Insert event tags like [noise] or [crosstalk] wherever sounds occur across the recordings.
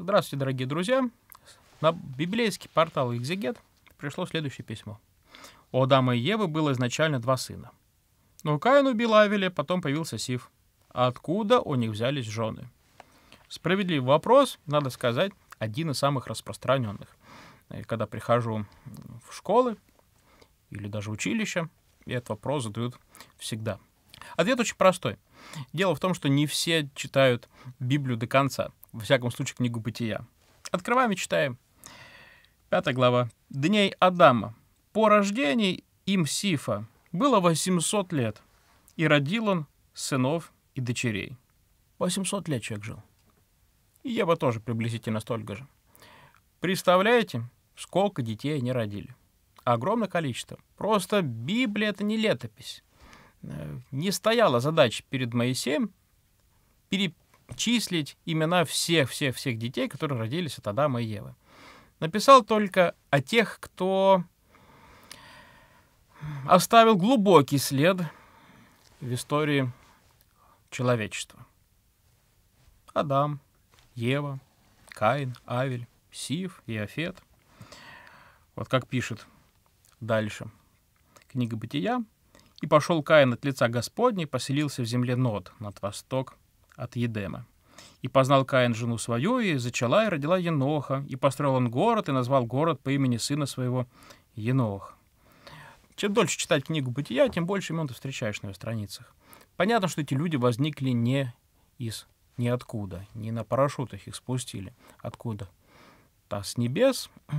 Здравствуйте, дорогие друзья. На библейский портал «Экзегет» пришло следующее письмо. У Адама и Евы было изначально два сына. Но Каин убил Авеля, потом появился Сиф. Откуда у них взялись жены? Справедливый вопрос, надо сказать, один из самых распространенных. И когда прихожу в школы или даже училище, этот вопрос задают всегда. Ответ очень простой. Дело в том, что не все читают Библию до конца во всяком случае, книгу «Бытия». Открываем и читаем. Пятая глава. «Дней Адама. По рождении им Сифа было 800 лет, и родил он сынов и дочерей». 800 лет человек жил. И Ева тоже приблизительно столько же. Представляете, сколько детей они родили? Огромное количество. Просто Библия — это не летопись. Э, не стояла задача перед Моисеем пере числить имена всех-всех-всех детей, которые родились от Адама и Евы. Написал только о тех, кто оставил глубокий след в истории человечества. Адам, Ева, Каин, Авель, Сив, Иофет. Вот как пишет дальше книга «Бытия». «И пошел Каин от лица Господней, поселился в земле Нод, над восток от Едема. И познал Каин жену свою, и зачала, и родила Еноха. И построил он город, и назвал город по имени сына своего Енох. Чем дольше читать книгу «Бытия», тем больше имен ты встречаешь на ее страницах. Понятно, что эти люди возникли не из ниоткуда, не на парашютах их спустили. Откуда? Та с небес. [clears throat]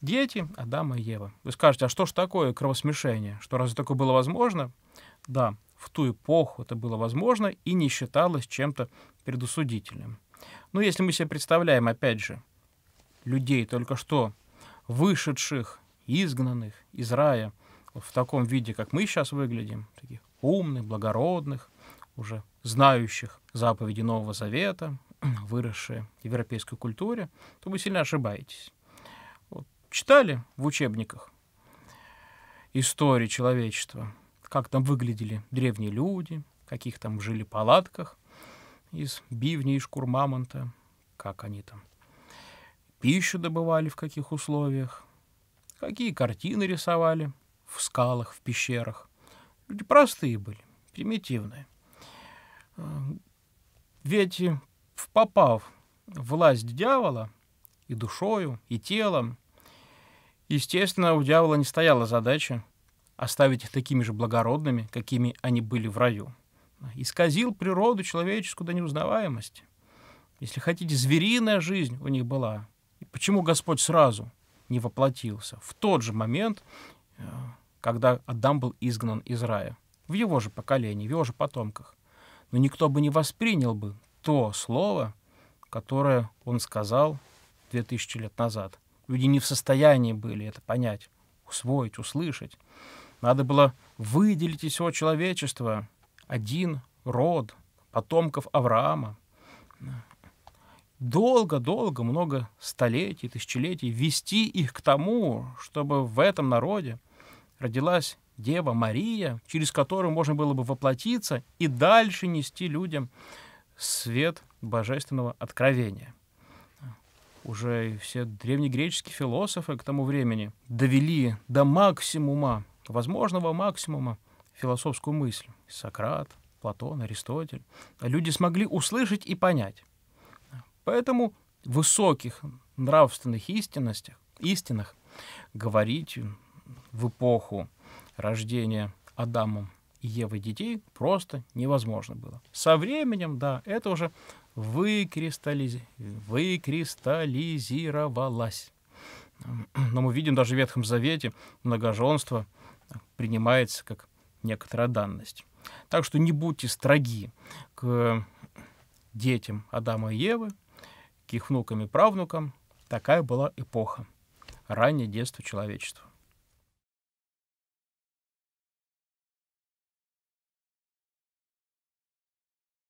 Дети Адама и Ева. Вы скажете, а что ж такое кровосмешение? Что разве такое было возможно? Да, в ту эпоху это было возможно и не считалось чем-то предусудительным. Но ну, если мы себе представляем, опять же, людей, только что вышедших, изгнанных из рая, вот в таком виде, как мы сейчас выглядим, таких умных, благородных, уже знающих заповеди Нового Завета, [clears throat] выросшие в европейской культуре, то вы сильно ошибаетесь. Вот, читали в учебниках истории человечества как там выглядели древние люди, каких там жили палатках из бивней и шкур мамонта, как они там пищу добывали, в каких условиях, какие картины рисовали в скалах, в пещерах. Люди простые были, примитивные. Э, ведь попав в власть дьявола и душою, и телом, естественно, у дьявола не стояла задача оставить их такими же благородными, какими они были в раю. Исказил природу человеческую до неузнаваемости. Если хотите, звериная жизнь у них была. И почему Господь сразу не воплотился? В тот же момент, э, когда Адам был изгнан из рая. В его же поколении, в его же потомках. Но никто бы не воспринял бы то слово, которое он сказал 2000 лет назад. Люди не в состоянии были это понять, усвоить, услышать. Надо было выделить из всего человечества один род потомков Авраама. Долго-долго, много столетий, тысячелетий вести их к тому, чтобы в этом народе родилась Дева Мария, через которую можно было бы воплотиться и дальше нести людям свет божественного откровения. Уже все древнегреческие философы к тому времени довели до максимума возможного максимума философскую мысль. Сократ, Платон, Аристотель. Люди смогли услышать и понять. Поэтому в высоких нравственных истинностях, истинах говорить в эпоху рождения Адамом и Евы детей просто невозможно было. Со временем, да, это уже выкристаллиз... выкристаллизировалось. Но мы видим даже в Ветхом Завете многоженство — принимается как некоторая данность. Так что не будьте строги к детям Адама и Евы, к их внукам и правнукам. Такая была эпоха, раннее детство человечества.